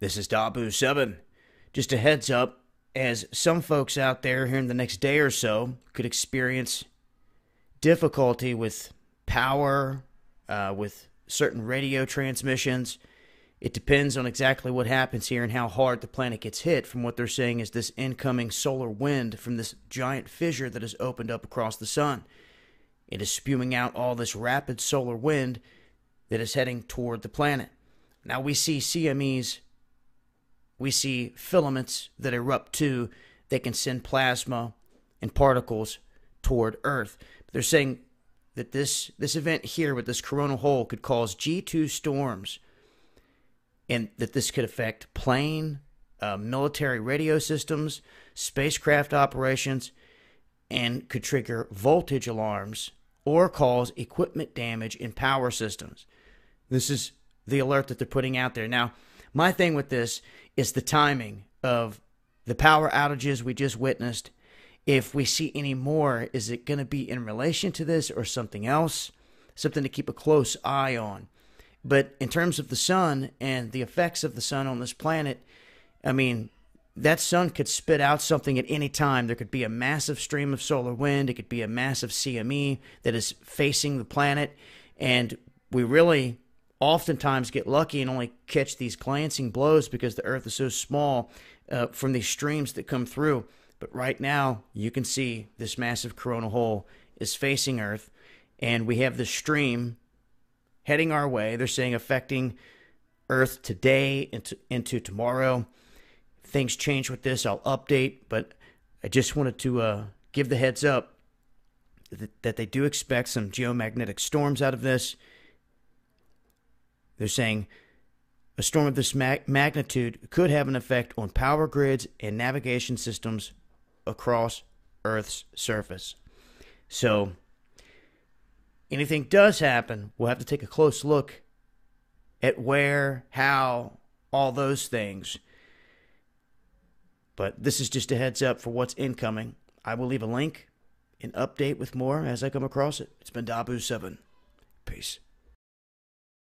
This is Dabu7. Just a heads up, as some folks out there here in the next day or so could experience difficulty with power, uh, with certain radio transmissions. It depends on exactly what happens here and how hard the planet gets hit, from what they're saying is this incoming solar wind from this giant fissure that has opened up across the sun. It is spewing out all this rapid solar wind that is heading toward the planet. Now we see CME's we see filaments that erupt too They can send plasma and particles toward Earth. They're saying that this, this event here with this coronal hole could cause G2 storms and that this could affect plane, uh, military radio systems, spacecraft operations, and could trigger voltage alarms or cause equipment damage in power systems. This is the alert that they're putting out there. Now, my thing with this is the timing of the power outages we just witnessed. If we see any more, is it going to be in relation to this or something else? Something to keep a close eye on. But in terms of the sun and the effects of the sun on this planet, I mean, that sun could spit out something at any time. There could be a massive stream of solar wind. It could be a massive CME that is facing the planet. And we really oftentimes get lucky and only catch these glancing blows because the earth is so small uh, from these streams that come through. But right now, you can see this massive coronal hole is facing Earth, and we have the stream heading our way. They're saying affecting Earth today into, into tomorrow. things change with this, I'll update, but I just wanted to uh, give the heads up that, that they do expect some geomagnetic storms out of this. They're saying a storm of this magnitude could have an effect on power grids and navigation systems across Earth's surface. So, anything does happen, we'll have to take a close look at where, how, all those things. But this is just a heads up for what's incoming. I will leave a link, an update with more as I come across it. It's been Dabu7. Peace.